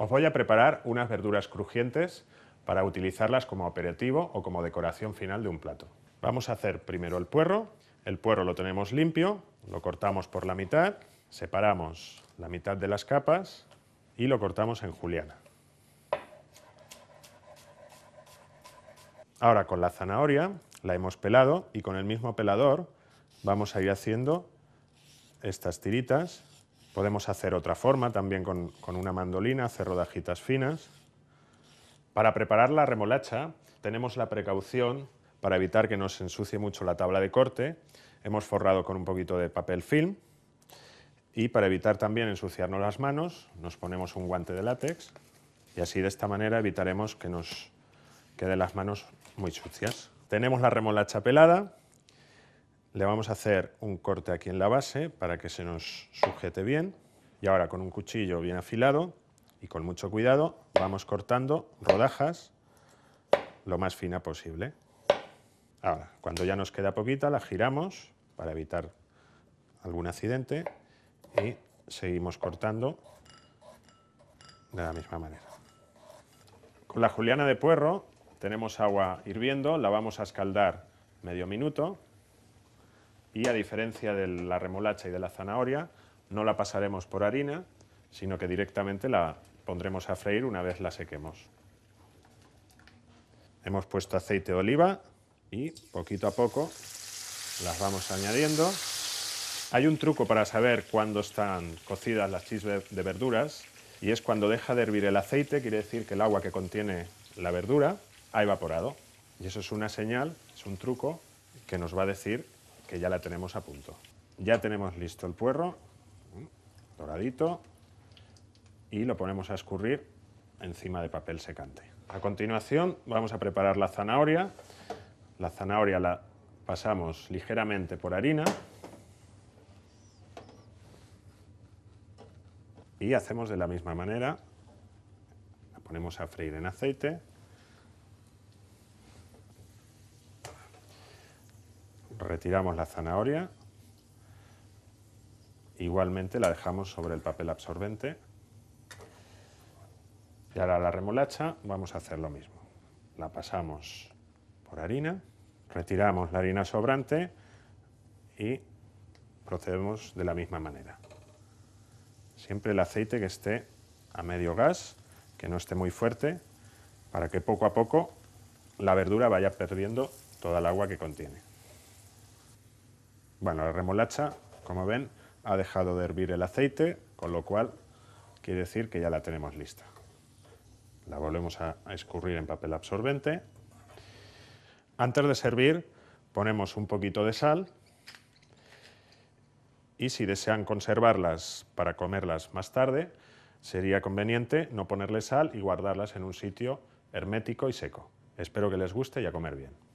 Os voy a preparar unas verduras crujientes para utilizarlas como aperitivo o como decoración final de un plato. Vamos a hacer primero el puerro. El puerro lo tenemos limpio, lo cortamos por la mitad, separamos la mitad de las capas y lo cortamos en juliana. Ahora con la zanahoria la hemos pelado y con el mismo pelador vamos a ir haciendo estas tiritas Podemos hacer otra forma también con, una mandolina, hacer rodajitas finas. Para preparar la remolacha tenemos la precaución para evitar que nos ensucie mucho la tabla de corte. Hemos forrado con un poquito de papel film y para evitar también ensuciarnos las manos nos ponemos un guante de látex y así de esta manera evitaremos que nos queden las manos muy sucias. Tenemos la remolacha pelada, le vamos a hacer un corte aquí en la base para que se nos sujete bien. Y ahora con un cuchillo bien afilado y con mucho cuidado vamos cortando rodajas lo más fina posible. Ahora, cuando ya nos queda poquita, la giramos para evitar algún accidente y seguimos cortando de la misma manera. Con la juliana de puerro tenemos agua hirviendo, la vamos a escaldar medio minuto y a diferencia de la remolacha y de la zanahoria, no la pasaremos por harina, sino que directamente la pondremos a freír una vez la sequemos. Hemos puesto aceite de oliva y poquito a poco las vamos añadiendo. Hay un truco para saber cuándo están cocidas las chispas de verduras y es cuando deja de hervir el aceite, quiere decir que el agua que contiene la verdura ha evaporado. Y eso es una señal, es un truco que nos va a decir que ya la tenemos a punto. Ya tenemos listo el puerro, ¿eh? doradito, y lo ponemos a escurrir encima de papel secante. A continuación vamos a preparar la zanahoria. La zanahoria la pasamos ligeramente por harina y hacemos de la misma manera. La ponemos a freír en aceite retiramos la zanahoria, igualmente la dejamos sobre el papel absorbente. Y ahora la remolacha vamos a hacer lo mismo. La pasamos por harina, retiramos la harina sobrante y procedemos de la misma manera. Siempre el aceite que esté a medio gas, que no esté muy fuerte, para que poco a poco la verdura vaya perdiendo toda el agua que contiene. Bueno, la remolacha, como ven, ha dejado de hervir el aceite, con lo cual quiere decir que ya la tenemos lista. La volvemos a escurrir en papel absorbente. Antes de servir, ponemos un poquito de sal y si desean conservarlas para comerlas más tarde, sería conveniente no ponerle sal y guardarlas en un sitio hermético y seco. Espero que les guste y a comer bien.